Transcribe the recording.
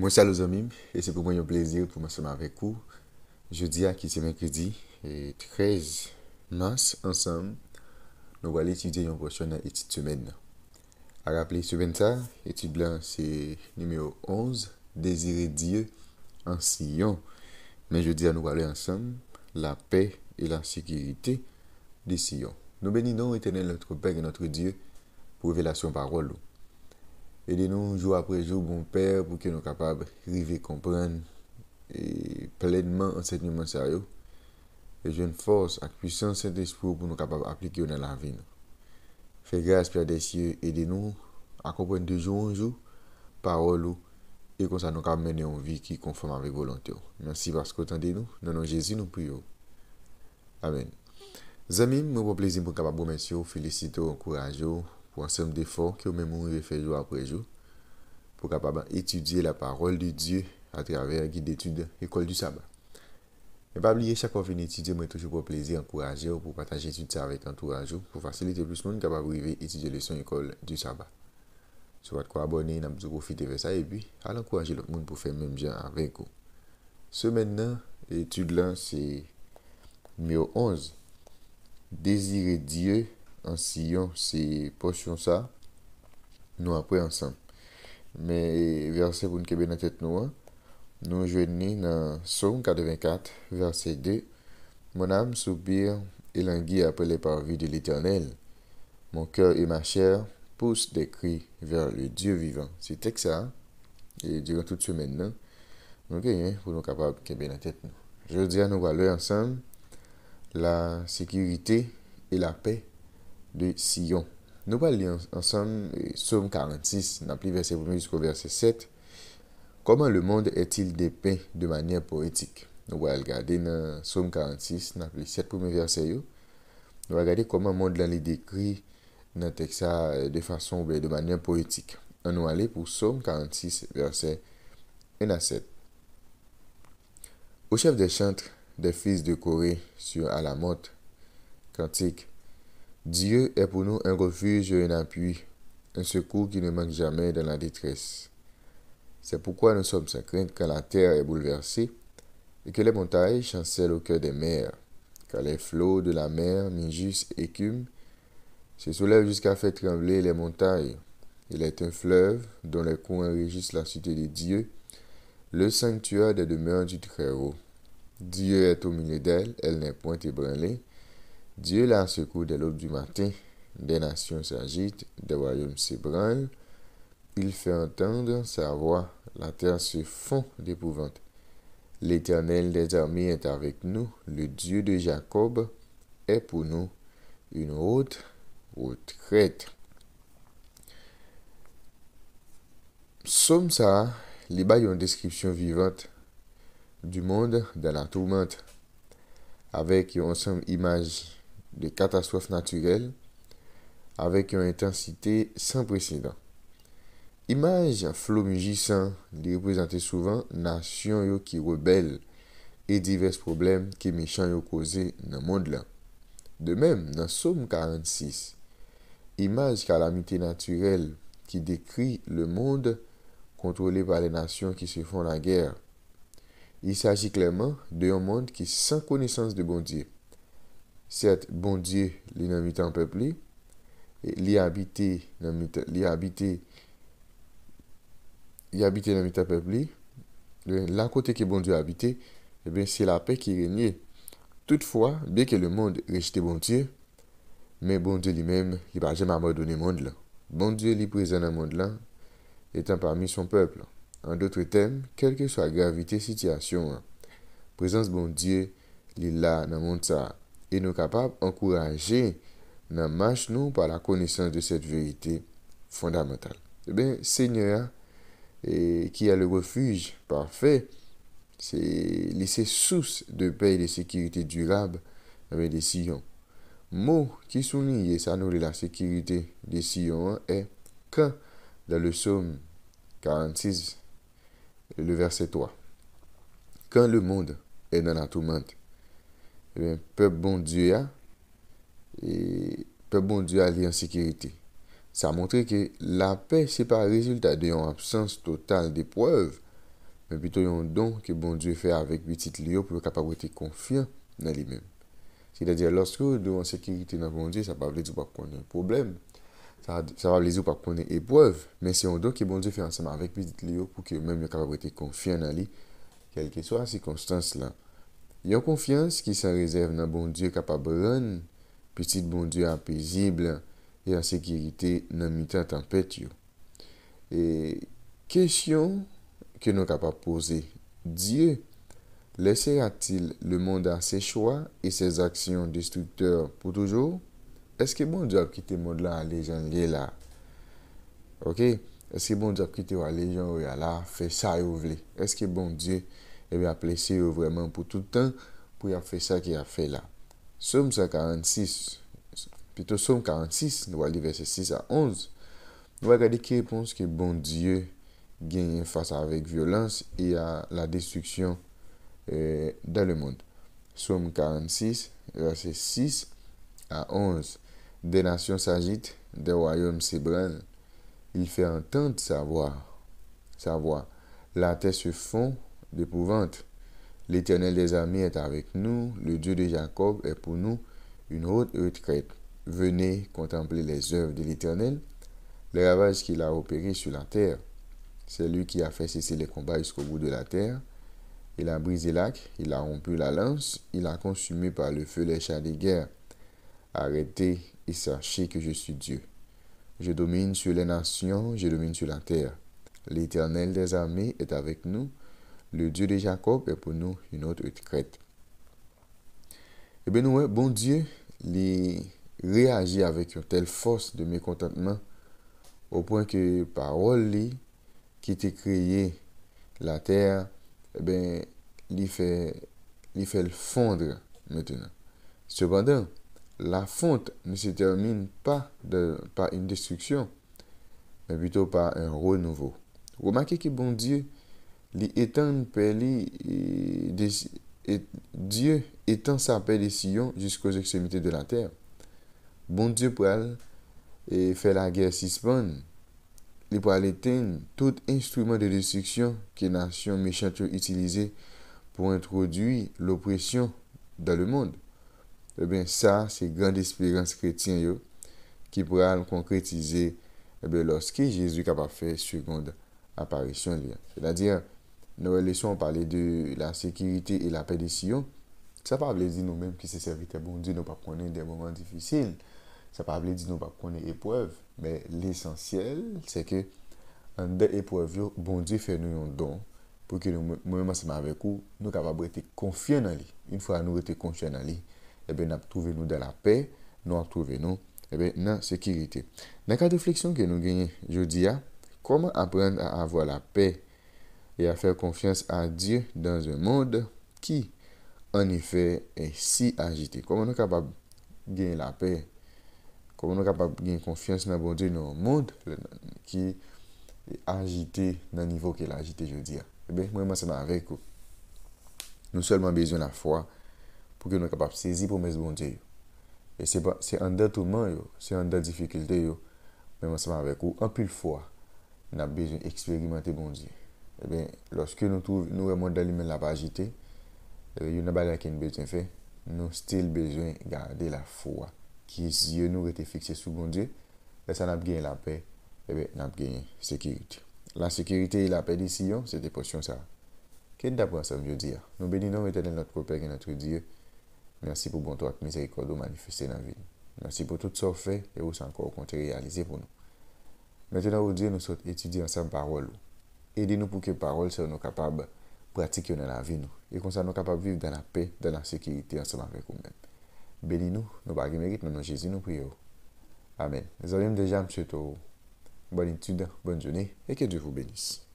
Monsal ozomim, e se pou mwen yo plezir pou mwen seman vekou. Je di a ki semen kredi, e trez mas ansam nou wale iti di yon vrosyon na iti temen. A raple soubenta, iti blan se nimeyo 11, Dezire Diyo ansiyon. Men je di a nou wale ansam la pey e la segirite disiyon. Nou benin nou etenen loutre pek e loutre Diyo pou revelasyon parolou. Ede nou jou apre jou bon pèr pou ke nou kapab rive kompren e plèdman an sèd nou mensaryou. E jwen fòrs ak pwisyon sèd espou pou nou kapab aplike ou nan la vi nou. Fèk grâs pèr desye, ede nou ak kompren de jou anjou, parol ou, e kon sa nou kap menè ou vi ki konform avèk volontè ou. Nansi baskotan de nou, nanon Jezi nou pwiyou. Amen. Zemim, mè wè plèzim pou kapab ou mèsyou, felisite ou, ankouraje ou, ou ansem defon ki ou men moun ve fe jo apre jo pou kapaba etudye la parol de Diyo atraver guide etude ekol du Saba. E pa blye chakon ven etudye mwen toujou pou ap leze ankoraje ou pou pataje etude sa vek an tou a jou pou fasilite plus moun kapaba ve ve etudye leson ekol du Saba. Sou bat kwa abone nan mzou profite ve sa e bi al ankoraje lout moun pou fe men mjen aven ko. Se men nan, etude lan se mion 11 Dezire Diyo ansiyon si posyon sa nou apwe ansan me verse pou nou kebe nan tet nou an nou jwen ni nan son 44 verse 2 mon am soubir e langi apwe le parvi de l'eternel mon kèr e ma chèr pousse de kri ver le diou vivan, si tek sa e diron tout semen nan nou genye pou nou kapab kebe nan tet nou jwen diyan nou wale ansan la sekirite e la pey de Sion. Nou ba li ansem Somme 46 nan pli verset 1e jusqu'o verset 7 Koman le monde etil depen de manyen poetik? Nou ba al gade nan Somme 46 nan pli 7 1e verset yo. Nou ba gade koman monde lan li dekri nan teksa e, de fason ou be de manyen poetik. An nou al li pou Somme 46 verset 1 a 7 Ou chef de chantre de fils de Kore sur Alamot Kantik Dieu est pour nous un refuge et un appui, un secours qui ne manque jamais dans la détresse. C'est pourquoi nous sommes sans quand la terre est bouleversée et que les montagnes chancellent au cœur des mers, car les flots de la mer, minus écume, se soulèvent jusqu'à faire trembler les montagnes. Il est un fleuve dont les coins enregistrent la cité de Dieu, le sanctuaire des demeures du Très-Haut. Dieu est au milieu d'elle, elle n'est point ébranlée. Dieu la secoue dès l'aube du matin. Des nations s'agitent, des royaumes s'ébranlent. Il fait entendre sa voix. La terre se fond d'épouvante. L'Éternel des armées est avec nous. Le Dieu de Jacob est pour nous une haute retraite. Somme ça, les bails ont une description vivante du monde dans la tourmente avec une ensemble image des catastrophes naturelles avec une intensité sans précédent. Images, un mugissants les souvent souvent nations qui rebelles et divers problèmes qui méchants ont dans dans monde. là. De même, dans Somme 46, images calamité naturelle qui décrit le monde contrôlé par les nations qui se font la guerre. Il s'agit clairement d'un monde qui est sans connaissance de dieu cest bon dieu qui un peuple et li habite dans Il habite, dans habite peuple. le la que que bon Dieu habite, eh c'est la paix qui régnait Toutefois, bien que le monde restait bon Dieu, mais bon Dieu lui-même ne va jamais abandonné monde monde. Bon Dieu est présent dans le monde étant parmi son peuple. En d'autres termes, quelle que soit la gravité la situation, la hein, présence bon Dieu, il là dans le monde ça et nous capables d'encourager dans marche nous par la connaissance de cette vérité fondamentale. Eh bien, Seigneur, qui a le refuge parfait, c'est laisser source de paix et de sécurité durable avec des sillons. Mot qui souligne ça nous la sécurité des sillons hein, est quand dans le psaume 46, le verset 3. Quand le monde est dans la tourmente, eh bien, peuple bon Dieu a, et peuple bon Dieu a en sécurité. Ça montré que la paix, ce n'est pas le résultat d'une absence totale d'épreuves, mais plutôt d'un don que bon Dieu fait avec petit Léo pour être capable d'être confiant dans lui-même. C'est-à-dire, lorsque vous êtes en sécurité dans bon Dieu, ça ne veut pas dire que vous un pas de problème. Ça, ça va les ou pas qu'on épreuve, mais c'est un don que bon Dieu fait ensemble avec Petit Léo pour que même capable de de confier en lui, quelle que soit la circonstance là. Yon konfians ki sa rezèv nan bondye kapap brèn, petit bondye apèzible, yon e sekirite nan mitan tanpèt yo. E, kèsyon ke nou kapap pose, Diyè, lè seratil le monde a se chwa e se zaksyon destrykteur pou toujou, eske bondye apkite mode la a lejan liye la? Ok, eske bondye apkite wa lejan ou ya la, fè sa yo vli, eske bondye Eh bien a vraiment pour tout temps tout le temps pour ça, qu'il a fait là. Somme 146, plutôt Somme 46, nous aller verset 6 à 11, Nous regarder regarder qui que bon Dieu gagne face avec violence et à la destruction euh, dans le monde. Somme 46, verset 6 à 11, Des nations s'agitent, des royaumes s'ébranlent. il fait entendre sa voix, sa voix. la terre se fond d'épouvante. L'Éternel des armées est avec nous, le Dieu de Jacob est pour nous une haute retraite. Venez contempler les œuvres de l'Éternel, le ravage qu'il a opéré sur la terre. C'est lui qui a fait cesser les combats jusqu'au bout de la terre. Il a brisé l'arc, il a rompu la lance, il a consumé par le feu les chats de guerre. Arrêtez et sachez que je suis Dieu. Je domine sur les nations, je domine sur la terre. L'Éternel des armées est avec nous le Dieu de Jacob est pour nous une autre crête Et eh bien, nous, bon Dieu, il réagit avec une telle force de mécontentement au point que parole qui était créée la terre, eh il fait, fait le fondre maintenant. Cependant, la fonte ne se termine pas de, par une destruction, mais plutôt par un renouveau. Remarquez que bon Dieu, E, e, Dieu étend sa paix de Sion jusqu'aux extrémités de la terre. Bon Dieu elle et fait la guerre suspend. Il pourra éteindre tout instrument de destruction que les nations méchantes pour introduire l'oppression dans le monde. Eh bien, ça, c'est grande espérance chrétienne qui pourra concrétiser eh lorsque Jésus capable de faire seconde apparition. C'est-à-dire, Noël et parler de la sécurité et la paix de sillons. Ça ne veut pas dire nous-mêmes qui se serviteurs bon Dieu, nous ne pas des moments difficiles. Ça ne veut pas dire nous pas des épreuves. Mais l'essentiel, c'est que en des épreuves, bon Dieu fait nous un don pour que nous, moi-même, avec nous nous capables être confiants dans lui. Une fois que nous sommes confiants dans lui, eh bien, nous trouvé nous dans la paix, nous avons trouvé nous eh ben, dans la sécurité. Dans la réflexion que nous avons je dis, comment apprendre à avoir la paix E a fèr konfians a Diyo dan zè moun de ki anifè e si agite. Kouman nou kapap gen la pè? Kouman nou kapap gen konfians nan bon Diyo nan moun de ki agite nan nivou ke la agite jodi ya? E ben mwen mwen seman vek ou, nou selman bezyon la fwa pouke nou kapap sezi poun mèz bon Diyo. E seman, se an dè touman yo, se an dè difikilte yo, mwen mwen seman vek ou, anpil fwa nan bezyon eksperimentè bon Diyo. eh bien, lorsque nous trouvons, nous remontons dans l'humain la pagité, eh il y a pas de besoin besoin faire. Nous still besoin garder la foi qui yeux nous été fixés sur bon Dieu. Et ça n'a pas gagné la paix, et eh bien, n'a pas sécurité. La sécurité et la paix des Sion, c'est des portions ça. Qu'est-ce que ça, veut dire? Nous bénissons éternel notre Père et notre Dieu. Merci pour bon toi, miséricorde manifesté dans la vie. Merci pour tout ce que fait et vous encore compté réaliser pour nous. Maintenant, au Dieu, nous sommes étudiés ensemble parole. Aidez-nous pour que paroles soient nous capables de pratiquer dans la vie. Nous. Et comme ça, nous capables de vivre dans la paix, dans la sécurité, ensemble avec nous-mêmes. Bénis-nous, nous ne mérite, nous, nous, Jésus, nous prions. Amen. Nous amis, déjà, monsieur Toro, bonne étude, bonne journée et que Dieu vous bénisse.